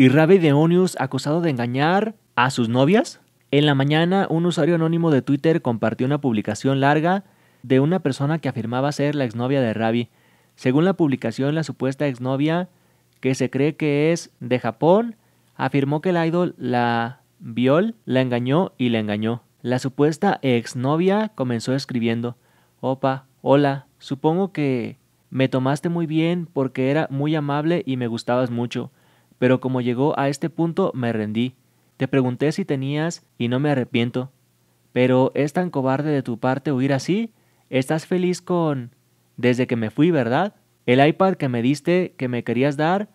y Rabbi Deonius acusado de engañar a sus novias. En la mañana, un usuario anónimo de Twitter compartió una publicación larga de una persona que afirmaba ser la exnovia de Ravi. Según la publicación, la supuesta exnovia, que se cree que es de Japón, afirmó que el idol la viol, la engañó y la engañó. La supuesta exnovia comenzó escribiendo, Opa, hola, supongo que me tomaste muy bien porque era muy amable y me gustabas mucho pero como llegó a este punto me rendí. Te pregunté si tenías y no me arrepiento. Pero es tan cobarde de tu parte huir así. Estás feliz con... desde que me fui, ¿verdad? El iPad que me diste, que me querías dar,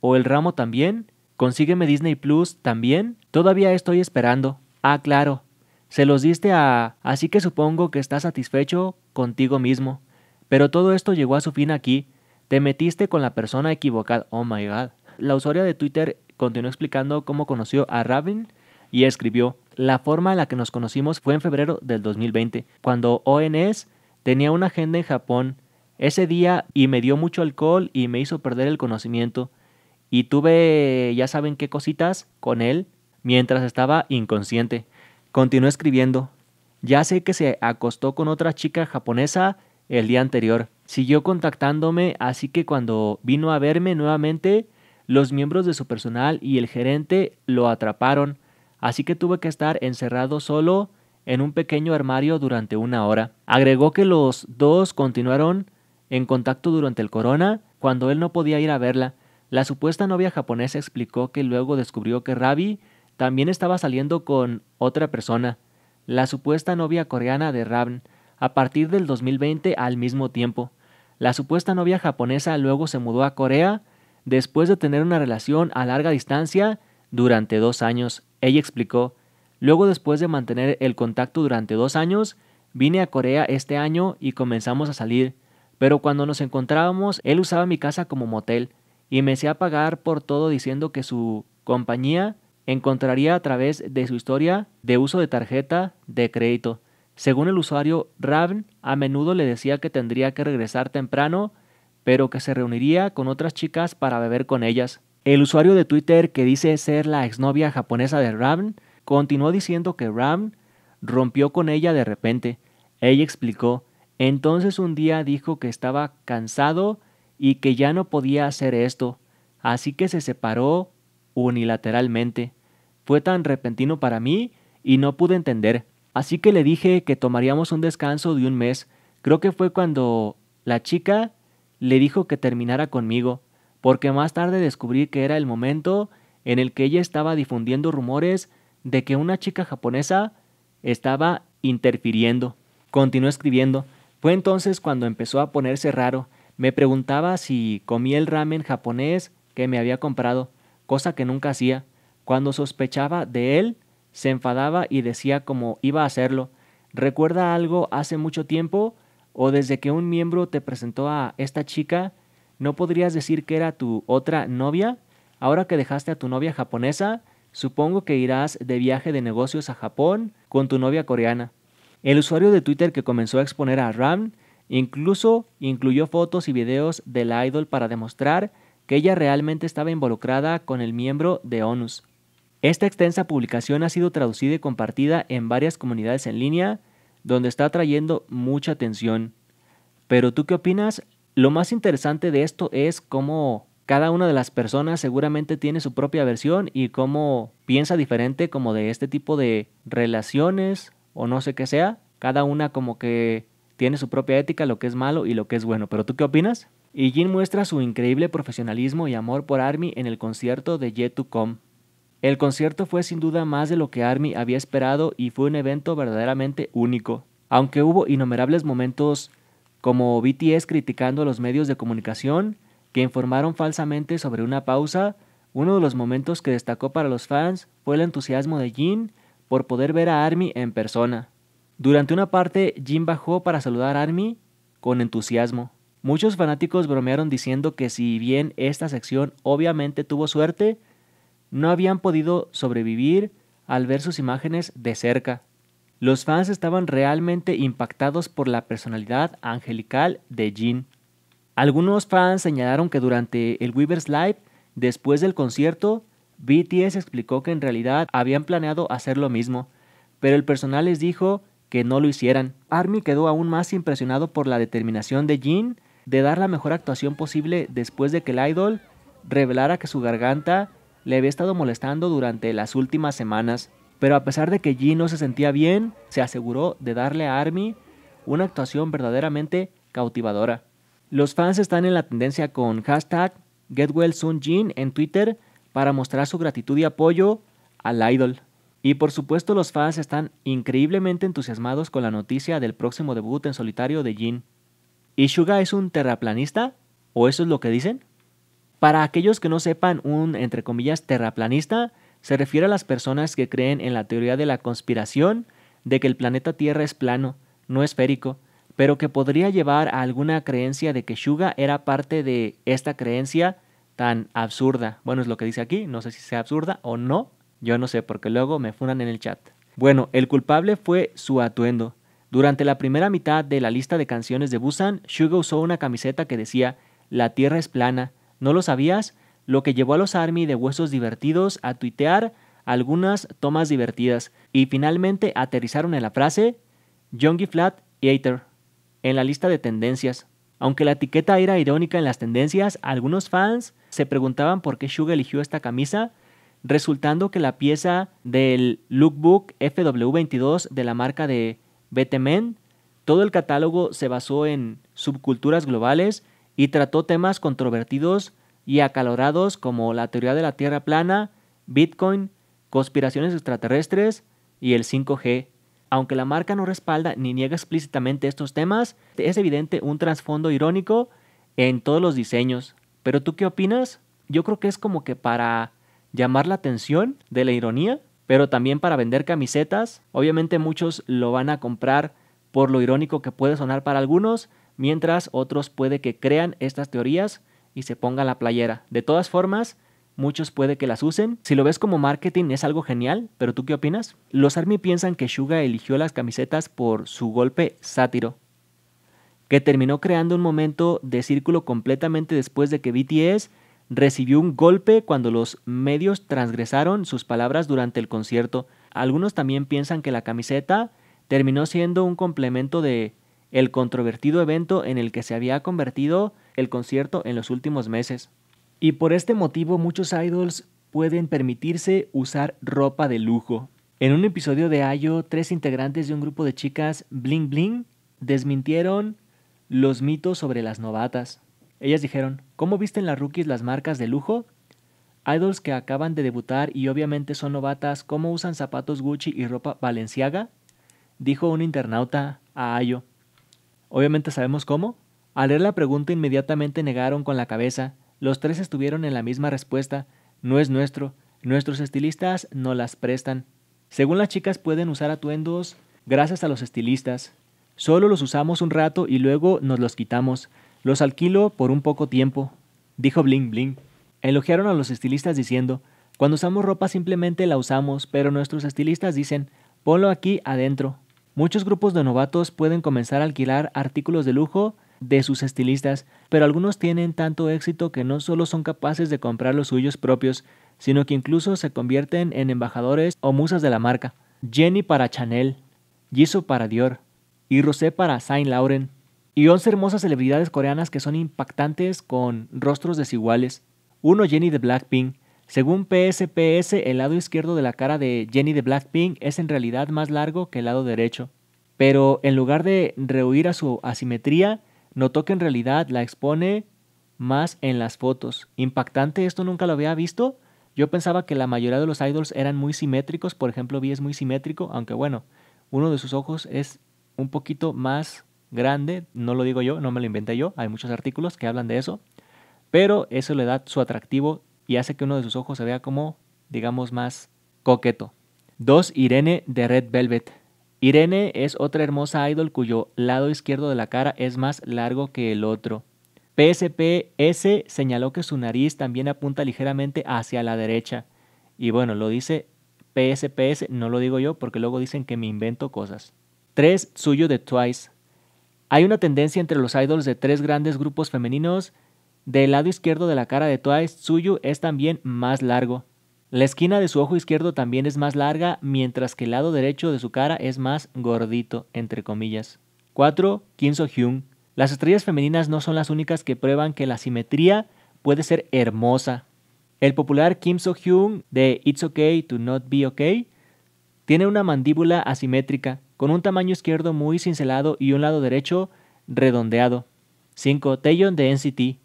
o el ramo también. Consígueme Disney Plus también. Todavía estoy esperando. Ah, claro. Se los diste a... Así que supongo que estás satisfecho contigo mismo. Pero todo esto llegó a su fin aquí. Te metiste con la persona equivocada. Oh my god la usuaria de Twitter continuó explicando cómo conoció a Rabin y escribió, la forma en la que nos conocimos fue en febrero del 2020, cuando ONS tenía una agenda en Japón ese día y me dio mucho alcohol y me hizo perder el conocimiento y tuve ya saben qué cositas con él mientras estaba inconsciente. Continuó escribiendo, ya sé que se acostó con otra chica japonesa el día anterior. Siguió contactándome, así que cuando vino a verme nuevamente, los miembros de su personal y el gerente lo atraparon, así que tuve que estar encerrado solo en un pequeño armario durante una hora. Agregó que los dos continuaron en contacto durante el corona cuando él no podía ir a verla. La supuesta novia japonesa explicó que luego descubrió que Ravi también estaba saliendo con otra persona, la supuesta novia coreana de Ravn, a partir del 2020 al mismo tiempo. La supuesta novia japonesa luego se mudó a Corea después de tener una relación a larga distancia durante dos años. Ella explicó, luego después de mantener el contacto durante dos años, vine a Corea este año y comenzamos a salir, pero cuando nos encontrábamos él usaba mi casa como motel y me hacía pagar por todo diciendo que su compañía encontraría a través de su historia de uso de tarjeta de crédito. Según el usuario Raven, a menudo le decía que tendría que regresar temprano pero que se reuniría con otras chicas para beber con ellas. El usuario de Twitter que dice ser la exnovia japonesa de Ram continuó diciendo que Ram rompió con ella de repente. Ella explicó, entonces un día dijo que estaba cansado y que ya no podía hacer esto, así que se separó unilateralmente. Fue tan repentino para mí y no pude entender, así que le dije que tomaríamos un descanso de un mes. Creo que fue cuando la chica le dijo que terminara conmigo, porque más tarde descubrí que era el momento en el que ella estaba difundiendo rumores de que una chica japonesa estaba interfiriendo. Continuó escribiendo. Fue entonces cuando empezó a ponerse raro. Me preguntaba si comía el ramen japonés que me había comprado, cosa que nunca hacía. Cuando sospechaba de él, se enfadaba y decía como iba a hacerlo. ¿Recuerda algo hace mucho tiempo? o desde que un miembro te presentó a esta chica, ¿no podrías decir que era tu otra novia? Ahora que dejaste a tu novia japonesa, supongo que irás de viaje de negocios a Japón con tu novia coreana. El usuario de Twitter que comenzó a exponer a Ram incluso incluyó fotos y videos de la idol para demostrar que ella realmente estaba involucrada con el miembro de ONUS. Esta extensa publicación ha sido traducida y compartida en varias comunidades en línea, donde está atrayendo mucha atención. Pero tú qué opinas? Lo más interesante de esto es cómo cada una de las personas seguramente tiene su propia versión y cómo piensa diferente como de este tipo de relaciones o no sé qué sea. Cada una como que tiene su propia ética, lo que es malo y lo que es bueno. Pero tú qué opinas? Y Jin muestra su increíble profesionalismo y amor por Army en el concierto de Yet to Come. El concierto fue sin duda más de lo que Army había esperado y fue un evento verdaderamente único. Aunque hubo innumerables momentos como BTS criticando a los medios de comunicación que informaron falsamente sobre una pausa, uno de los momentos que destacó para los fans fue el entusiasmo de Jin por poder ver a Army en persona. Durante una parte, Jin bajó para saludar a Army con entusiasmo. Muchos fanáticos bromearon diciendo que si bien esta sección obviamente tuvo suerte, no habían podido sobrevivir al ver sus imágenes de cerca. Los fans estaban realmente impactados por la personalidad angelical de Jean. Algunos fans señalaron que durante el Weavers Live, después del concierto, BTS explicó que en realidad habían planeado hacer lo mismo, pero el personal les dijo que no lo hicieran. Army quedó aún más impresionado por la determinación de Jin de dar la mejor actuación posible después de que el idol revelara que su garganta le había estado molestando durante las últimas semanas, pero a pesar de que Jin no se sentía bien, se aseguró de darle a Army una actuación verdaderamente cautivadora. Los fans están en la tendencia con hashtag GetWellSoonJin en Twitter para mostrar su gratitud y apoyo al idol. Y por supuesto los fans están increíblemente entusiasmados con la noticia del próximo debut en solitario de Jin. ¿Ishuga es un terraplanista? ¿O eso es lo que dicen? Para aquellos que no sepan, un, entre comillas, terraplanista se refiere a las personas que creen en la teoría de la conspiración de que el planeta Tierra es plano, no esférico, pero que podría llevar a alguna creencia de que Suga era parte de esta creencia tan absurda. Bueno, es lo que dice aquí, no sé si sea absurda o no, yo no sé, porque luego me funan en el chat. Bueno, el culpable fue su atuendo. Durante la primera mitad de la lista de canciones de Busan, Suga usó una camiseta que decía La Tierra es plana, ¿No lo sabías? Lo que llevó a los Army de Huesos Divertidos a tuitear algunas tomas divertidas y finalmente aterrizaron en la frase youngie Flat Yater, en la lista de tendencias. Aunque la etiqueta era irónica en las tendencias, algunos fans se preguntaban por qué Suga eligió esta camisa, resultando que la pieza del lookbook FW22 de la marca de Men, todo el catálogo se basó en subculturas globales y trató temas controvertidos y acalorados como la teoría de la Tierra plana, Bitcoin, conspiraciones extraterrestres y el 5G. Aunque la marca no respalda ni niega explícitamente estos temas, es evidente un trasfondo irónico en todos los diseños. ¿Pero tú qué opinas? Yo creo que es como que para llamar la atención de la ironía, pero también para vender camisetas. Obviamente muchos lo van a comprar por lo irónico que puede sonar para algunos, mientras otros puede que crean estas teorías y se pongan la playera. De todas formas, muchos puede que las usen. Si lo ves como marketing es algo genial, pero ¿tú qué opinas? Los ARMY piensan que Suga eligió las camisetas por su golpe sátiro, que terminó creando un momento de círculo completamente después de que BTS recibió un golpe cuando los medios transgresaron sus palabras durante el concierto. Algunos también piensan que la camiseta terminó siendo un complemento de el controvertido evento en el que se había convertido el concierto en los últimos meses. Y por este motivo muchos idols pueden permitirse usar ropa de lujo. En un episodio de Ayo, tres integrantes de un grupo de chicas Bling Bling desmintieron los mitos sobre las novatas. Ellas dijeron, ¿cómo visten las rookies las marcas de lujo? Idols que acaban de debutar y obviamente son novatas, ¿cómo usan zapatos Gucci y ropa Valenciaga? Dijo un internauta a Ayo. Obviamente sabemos cómo. Al leer la pregunta inmediatamente negaron con la cabeza, los tres estuvieron en la misma respuesta, no es nuestro, nuestros estilistas no las prestan. Según las chicas pueden usar atuendos gracias a los estilistas. Solo los usamos un rato y luego nos los quitamos. Los alquilo por un poco tiempo, dijo Bling Bling. Elogiaron a los estilistas diciendo, cuando usamos ropa simplemente la usamos, pero nuestros estilistas dicen, ponlo aquí adentro, Muchos grupos de novatos pueden comenzar a alquilar artículos de lujo de sus estilistas, pero algunos tienen tanto éxito que no solo son capaces de comprar los suyos propios, sino que incluso se convierten en embajadores o musas de la marca. Jenny para Chanel, Jisoo para Dior y Rosé para Saint Laurent. Y 11 hermosas celebridades coreanas que son impactantes con rostros desiguales. Uno Jenny de Blackpink, según PSPS, el lado izquierdo de la cara de Jenny de Blackpink es en realidad más largo que el lado derecho, pero en lugar de rehuir a su asimetría, notó que en realidad la expone más en las fotos. Impactante, esto nunca lo había visto. Yo pensaba que la mayoría de los idols eran muy simétricos, por ejemplo, Vi es muy simétrico, aunque bueno, uno de sus ojos es un poquito más grande, no lo digo yo, no me lo inventé yo, hay muchos artículos que hablan de eso, pero eso le da su atractivo y hace que uno de sus ojos se vea como, digamos, más coqueto. 2. Irene de Red Velvet. Irene es otra hermosa idol cuyo lado izquierdo de la cara es más largo que el otro. PSPS señaló que su nariz también apunta ligeramente hacia la derecha. Y bueno, lo dice PSPS, no lo digo yo porque luego dicen que me invento cosas. 3. Suyo de Twice. Hay una tendencia entre los idols de tres grandes grupos femeninos del lado izquierdo de la cara de TWICE, Tsuyu es también más largo. La esquina de su ojo izquierdo también es más larga, mientras que el lado derecho de su cara es más gordito, entre comillas. 4. Kim So Hyun. Las estrellas femeninas no son las únicas que prueban que la simetría puede ser hermosa. El popular Kim So Hyun de It's Okay to Not Be Okay tiene una mandíbula asimétrica, con un tamaño izquierdo muy cincelado y un lado derecho redondeado. 5. Taeyeon de NCT.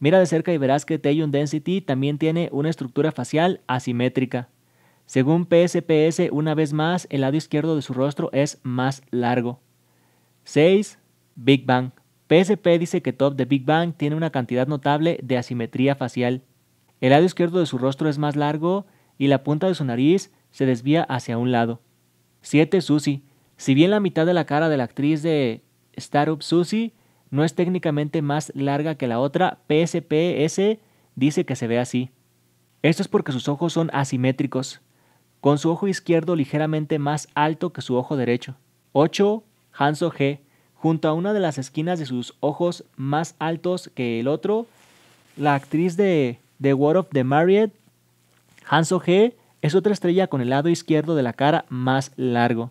Mira de cerca y verás que Tayun Density también tiene una estructura facial asimétrica. Según PSPS, una vez más, el lado izquierdo de su rostro es más largo. 6. Big Bang. PSP dice que Top de Big Bang tiene una cantidad notable de asimetría facial. El lado izquierdo de su rostro es más largo y la punta de su nariz se desvía hacia un lado. 7. Susie. Si bien la mitad de la cara de la actriz de Up Susie no es técnicamente más larga que la otra, PSPS dice que se ve así. Esto es porque sus ojos son asimétricos, con su ojo izquierdo ligeramente más alto que su ojo derecho. 8. Hanso G. Junto a una de las esquinas de sus ojos más altos que el otro, la actriz de The War of the Married, Hanso G, es otra estrella con el lado izquierdo de la cara más largo.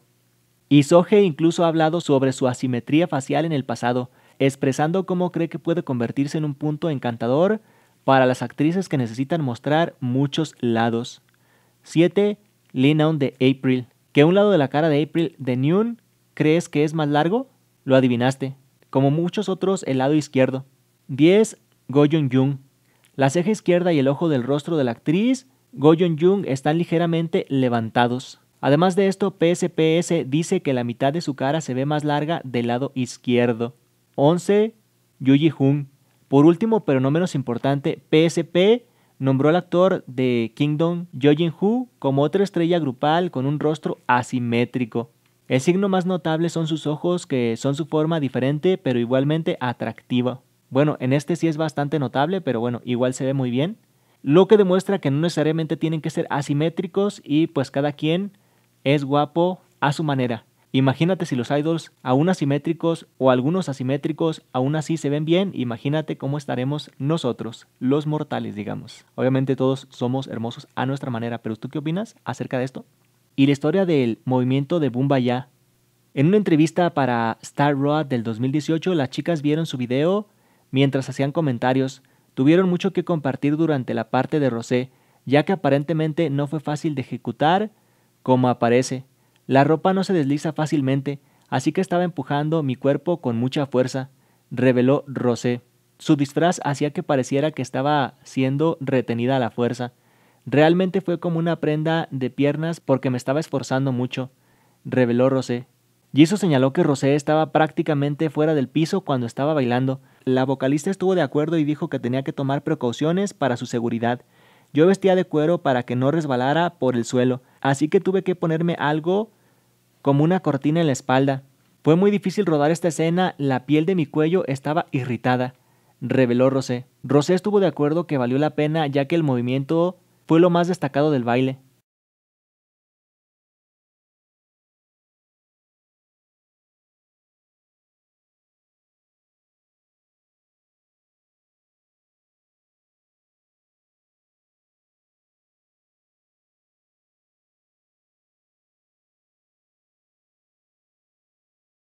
Y incluso ha hablado sobre su asimetría facial en el pasado, expresando cómo cree que puede convertirse en un punto encantador para las actrices que necesitan mostrar muchos lados. 7. Lean de April. ¿Que un lado de la cara de April de Noon crees que es más largo? Lo adivinaste. Como muchos otros, el lado izquierdo. 10. Goyon Jung. La ceja izquierda y el ojo del rostro de la actriz Goyon Jung están ligeramente levantados. Además de esto, PSPS dice que la mitad de su cara se ve más larga del lado izquierdo. 11. Yuji Por último, pero no menos importante, PSP nombró al actor de Kingdom, Jojin hoo como otra estrella grupal con un rostro asimétrico. El signo más notable son sus ojos, que son su forma diferente, pero igualmente atractiva. Bueno, en este sí es bastante notable, pero bueno, igual se ve muy bien. Lo que demuestra que no necesariamente tienen que ser asimétricos y pues cada quien es guapo a su manera. Imagínate si los idols, aún asimétricos o algunos asimétricos, aún así se ven bien, imagínate cómo estaremos nosotros, los mortales, digamos. Obviamente todos somos hermosos a nuestra manera, pero ¿tú qué opinas acerca de esto? Y la historia del movimiento de Bumba Ya. En una entrevista para Star Road del 2018, las chicas vieron su video mientras hacían comentarios. Tuvieron mucho que compartir durante la parte de Rosé, ya que aparentemente no fue fácil de ejecutar como aparece. La ropa no se desliza fácilmente, así que estaba empujando mi cuerpo con mucha fuerza, reveló Rosé. Su disfraz hacía que pareciera que estaba siendo retenida a la fuerza. Realmente fue como una prenda de piernas porque me estaba esforzando mucho, reveló Rosé. Giso señaló que Rosé estaba prácticamente fuera del piso cuando estaba bailando. La vocalista estuvo de acuerdo y dijo que tenía que tomar precauciones para su seguridad, yo vestía de cuero para que no resbalara por el suelo, así que tuve que ponerme algo como una cortina en la espalda. Fue muy difícil rodar esta escena, la piel de mi cuello estaba irritada, reveló Rosé. Rosé estuvo de acuerdo que valió la pena ya que el movimiento fue lo más destacado del baile.